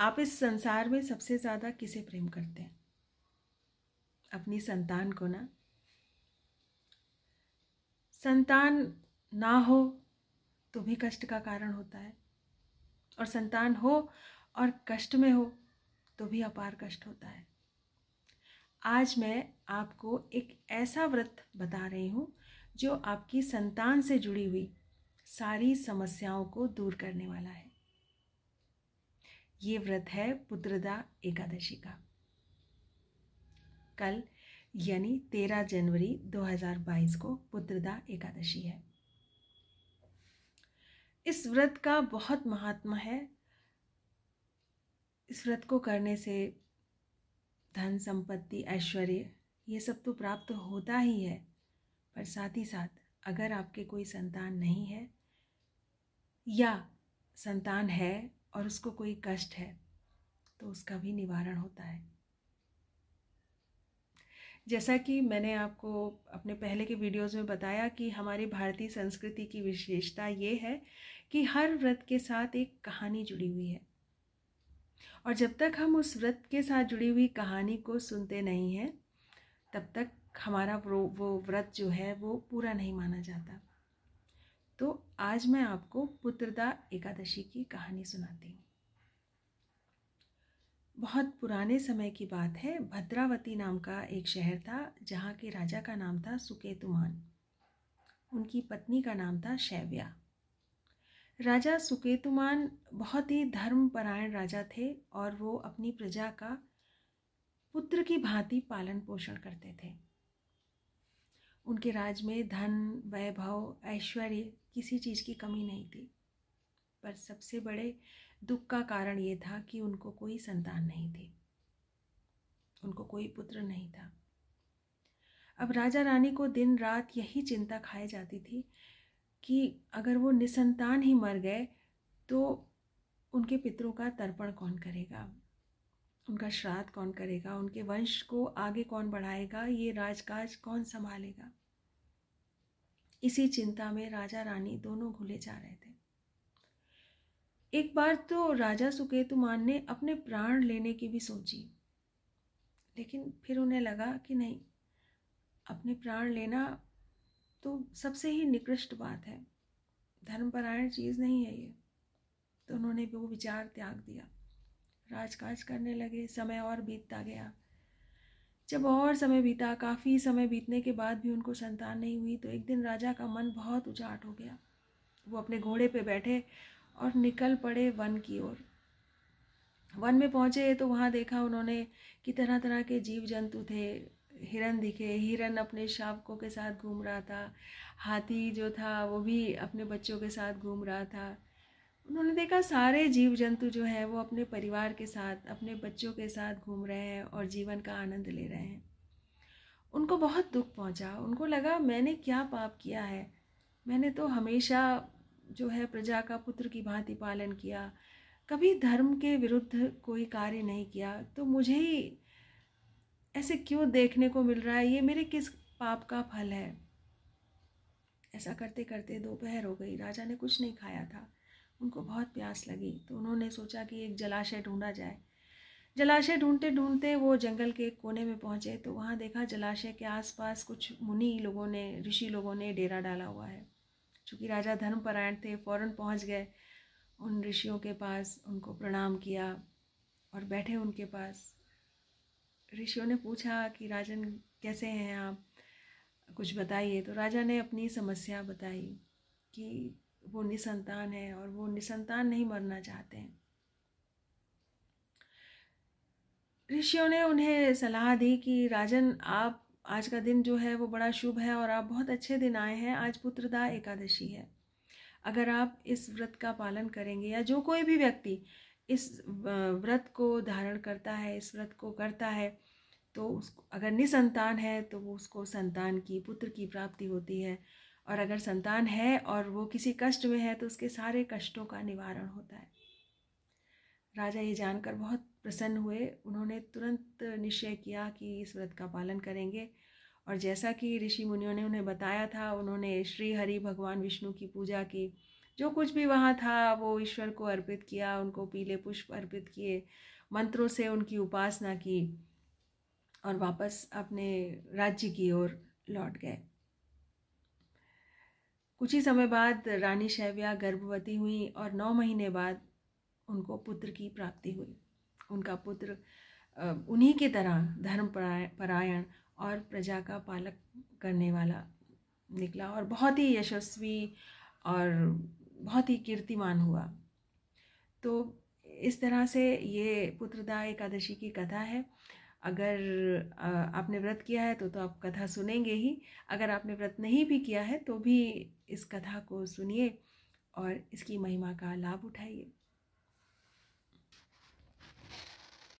आप इस संसार में सबसे ज़्यादा किसे प्रेम करते हैं अपनी संतान को ना संतान ना हो तो भी कष्ट का कारण होता है और संतान हो और कष्ट में हो तो भी अपार कष्ट होता है आज मैं आपको एक ऐसा व्रत बता रही हूँ जो आपकी संतान से जुड़ी हुई सारी समस्याओं को दूर करने वाला है ये व्रत है पुत्रदा एकादशी का कल यानी 13 जनवरी 2022 को पुत्रदा एकादशी है इस व्रत का बहुत महात्मा है इस व्रत को करने से धन संपत्ति ऐश्वर्य ये सब तो प्राप्त होता ही है पर साथ ही साथ अगर आपके कोई संतान नहीं है या संतान है और उसको कोई कष्ट है तो उसका भी निवारण होता है जैसा कि मैंने आपको अपने पहले के वीडियोस में बताया कि हमारी भारतीय संस्कृति की विशेषता ये है कि हर व्रत के साथ एक कहानी जुड़ी हुई है और जब तक हम उस व्रत के साथ जुड़ी हुई कहानी को सुनते नहीं हैं तब तक हमारा वो वो व्रत जो है वो पूरा नहीं माना जाता तो आज मैं आपको पुत्रदा एकादशी की कहानी सुनाती हूँ बहुत पुराने समय की बात है भद्रावती नाम का एक शहर था जहाँ के राजा का नाम था सुकेतुमान उनकी पत्नी का नाम था शैव्या राजा सुकेतुमान बहुत ही धर्मपरायण राजा थे और वो अपनी प्रजा का पुत्र की भांति पालन पोषण करते थे उनके राज में धन वैभव ऐश्वर्य किसी चीज़ की कमी नहीं थी पर सबसे बड़े दुख का कारण ये था कि उनको कोई संतान नहीं थी उनको कोई पुत्र नहीं था अब राजा रानी को दिन रात यही चिंता खाए जाती थी कि अगर वो निसंतान ही मर गए तो उनके पितरों का तर्पण कौन करेगा उनका श्राद्ध कौन करेगा उनके वंश को आगे कौन बढ़ाएगा ये राजकाज कौन संभालेगा इसी चिंता में राजा रानी दोनों घुले जा रहे थे एक बार तो राजा सुकेतुमान ने अपने प्राण लेने की भी सोची लेकिन फिर उन्हें लगा कि नहीं अपने प्राण लेना तो सबसे ही निकृष्ट बात है धर्मपरायण चीज़ नहीं है ये तो उन्होंने वो विचार त्याग दिया राजकाज करने लगे समय और बीतता गया जब और समय बीता काफ़ी समय बीतने के बाद भी उनको संतान नहीं हुई तो एक दिन राजा का मन बहुत उजाट हो गया वो अपने घोड़े पे बैठे और निकल पड़े वन की ओर वन में पहुँचे तो वहाँ देखा उन्होंने कि तरह तरह के जीव जंतु थे हिरन दिखे हिरन अपने शावकों के साथ घूम रहा था हाथी जो था वो भी अपने बच्चों के साथ घूम रहा था उन्होंने देखा सारे जीव जंतु जो है वो अपने परिवार के साथ अपने बच्चों के साथ घूम रहे हैं और जीवन का आनंद ले रहे हैं उनको बहुत दुख पहुंचा उनको लगा मैंने क्या पाप किया है मैंने तो हमेशा जो है प्रजा का पुत्र की भांति पालन किया कभी धर्म के विरुद्ध कोई कार्य नहीं किया तो मुझे ही ऐसे क्यों देखने को मिल रहा है ये मेरे किस पाप का फल है ऐसा करते करते दोपहर हो गई राजा ने कुछ नहीं खाया था उनको बहुत प्यास लगी तो उन्होंने सोचा कि एक जलाशय ढूंढा जाए जलाशय ढूंढते ढूंढते वो जंगल के कोने में पहुँचे तो वहाँ देखा जलाशय के आसपास कुछ मुनि लोगों ने ऋषि लोगों ने डेरा डाला हुआ है चूँकि राजा धर्मपरायण थे फ़ौरन पहुँच गए उन ऋषियों के पास उनको प्रणाम किया और बैठे उनके पास ऋषियों ने पूछा कि राजन कैसे हैं आप कुछ बताइए तो राजा ने अपनी समस्या बताई कि वो निसंतान है और वो निसंतान नहीं मरना चाहते हैं ऋषियों ने उन्हें सलाह दी कि राजन आप आज का दिन जो है वो बड़ा शुभ है और आप बहुत अच्छे दिन आए हैं आज पुत्रदा एकादशी है अगर आप इस व्रत का पालन करेंगे या जो कोई भी व्यक्ति इस व्रत को धारण करता है इस व्रत को करता है तो उस अगर निसंतान है तो वो उसको संतान की पुत्र की प्राप्ति होती है और अगर संतान है और वो किसी कष्ट में है तो उसके सारे कष्टों का निवारण होता है राजा ये जानकर बहुत प्रसन्न हुए उन्होंने तुरंत निश्चय किया कि इस व्रत का पालन करेंगे और जैसा कि ऋषि मुनियों ने उन्हें बताया था उन्होंने श्री हरि भगवान विष्णु की पूजा की जो कुछ भी वहाँ था वो ईश्वर को अर्पित किया उनको पीले पुष्प अर्पित किए मंत्रों से उनकी उपासना की और वापस अपने राज्य की ओर लौट गए कुछ ही समय बाद रानी शैव्या गर्भवती हुई और नौ महीने बाद उनको पुत्र की प्राप्ति हुई उनका पुत्र उन्हीं की तरह धर्म परायण और प्रजा का पालक करने वाला निकला और बहुत ही यशस्वी और बहुत ही कीर्तिमान हुआ तो इस तरह से ये पुत्रदा एकादशी की कथा है अगर आपने व्रत किया है तो तो आप कथा सुनेंगे ही अगर आपने व्रत नहीं भी किया है तो भी इस कथा को सुनिए और इसकी महिमा का लाभ उठाइए